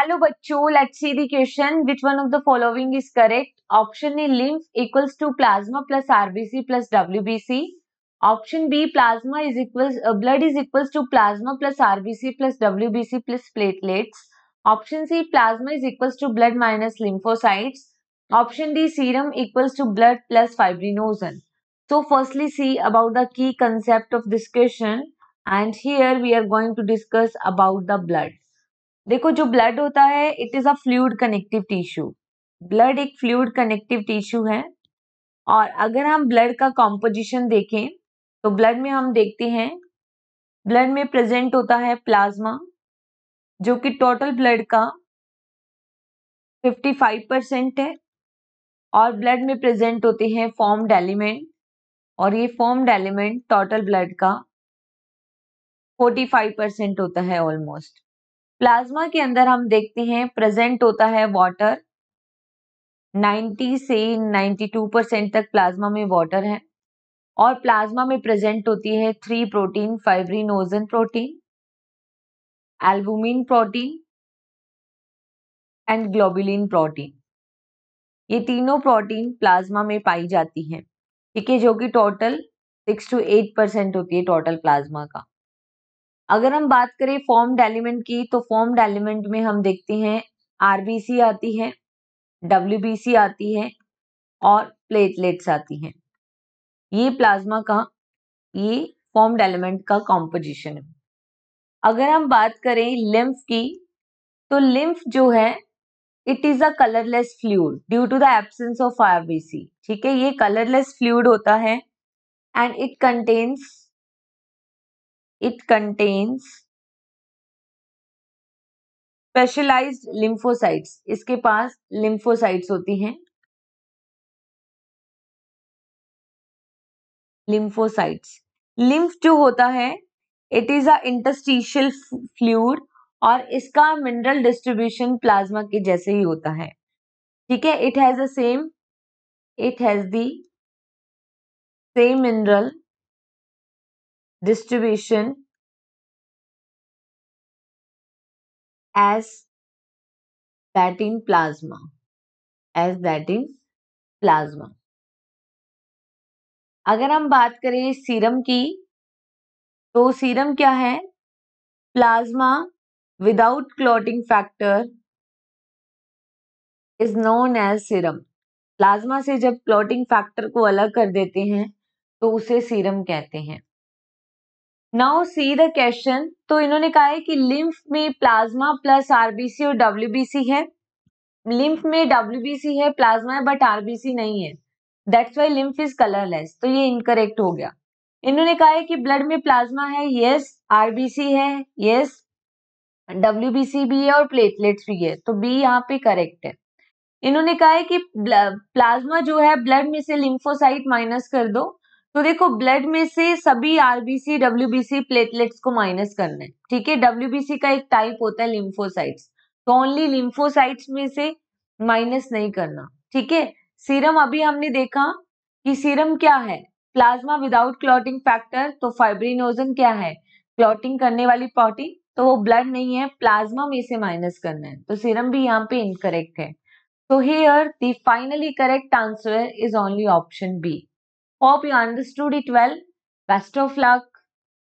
Hello bachcho, let's see the question. Which one of the following is correct? Option A lymph equals to plasma plus RBC plus WBC. Option B plasma is equals uh, blood is equals to plasma plus RBC plus WBC plus platelets. Option C plasma is equals to blood minus lymphocytes. Option D serum equals to blood plus fibrinogen. So firstly see about the key concept of this question and here we are going to discuss about the blood. देखो जो blood होता है it is a fluid connective tissue blood एक fluid connective tissue है और अगर हम blood का कॉम्पोजिशन देखें तो ब्लड में हम देखते हैं ब्लड में प्रेजेंट होता है प्लाज्मा जो कि टोटल ब्लड का 55 परसेंट है और ब्लड में प्रेजेंट होते हैं फॉर्म्ड एलिमेंट और ये फॉर्म्ड एलिमेंट टोटल ब्लड का 45 परसेंट होता है ऑलमोस्ट प्लाज्मा के अंदर हम देखते हैं प्रेजेंट होता है वाटर 90 से 92 परसेंट तक प्लाज्मा में वाटर है और प्लाज्मा में प्रेजेंट होती है three protein fibrinogen protein albumin protein and globulin protein ये तीनों प्रोटीन प्लाज्मा में पाई जाती हैं ठीक है जो कि total six to eight percent होती है टोटल प्लाज्मा का अगर हम बात करें फॉर्म्ड एलिमेंट की तो फॉर्म्ड एलिमेंट में हम देखते हैं आरबीसी आती है डब्ल्यू आती है और प्लेटलेट्स आती हैं ये प्लाज्मा का ये फॉर्म्ड एलिमेंट का कॉम्पोजिशन है अगर हम बात करें लिम्फ की तो लिम्फ जो है it is a colourless fluid due to the absence of RBC ठीक है ये कलरलेस फ्लूड होता है and it contains it contains specialise lymphocytes इसके पास लिम्फोसाइट्स होती हैं लिम्फोसाइट्स लिम्फ जो होता है it is a interstitial fluid और इसका मिनरल डिस्ट्रीब्यूशन प्लाज्मा के जैसे ही होता है ठीक है it has the same it has the same mineral distribution as that in plasma as that in plasma अगर हम बात करें सीरम की तो सीरम क्या है plasma without clotting factor is known as serum plasma से जब क्लॉटिंग फैक्टर को अलग कर देते हैं तो उसे सीरम कहते हैं नाउ सी द क्वेश्चन तो इन्होंने कहा है कि लिम्फ में प्लाज्मा प्लस आरबीसी और सी है लिम्फ में सी है प्लाज्मा है बट आरबीसी नहीं है that's why lymph is colourless तो ये इनकरेक्ट हो गया इन्होंने कहा है कि ब्लड में प्लाज्मा है यस आरबीसी है यस सी भी है और प्लेटलेट्स भी है तो बी यहाँ पे करेक्ट है इन्होंने कहा है कि प्लाज्मा जो है ब्लड में से लिम्फोसाइट माइनस कर दो तो देखो ब्लड में से सभी आरबीसी डब्ल्यूबीसी प्लेटलेट्स को माइनस करना है ठीक है डब्ल्यूबीसी का एक टाइप होता है लिम्फोसाइट्स तो ओनली लिम्फोसाइट्स में से माइनस नहीं करना ठीक है सीरम अभी हमने देखा कि सीरम क्या है प्लाज्मा विदाउट क्लॉटिंग फैक्टर तो फाइब्रीनोजन क्या है क्लॉटिंग करने वाली प्रोटीन तो वो ब्लड नहीं है प्लाज्मा में से माइनस करना है तो सीरम भी यहाँ पे इनकरेक्ट है तो here the finally correct answer is only option B Hope you understood it well. Best of luck.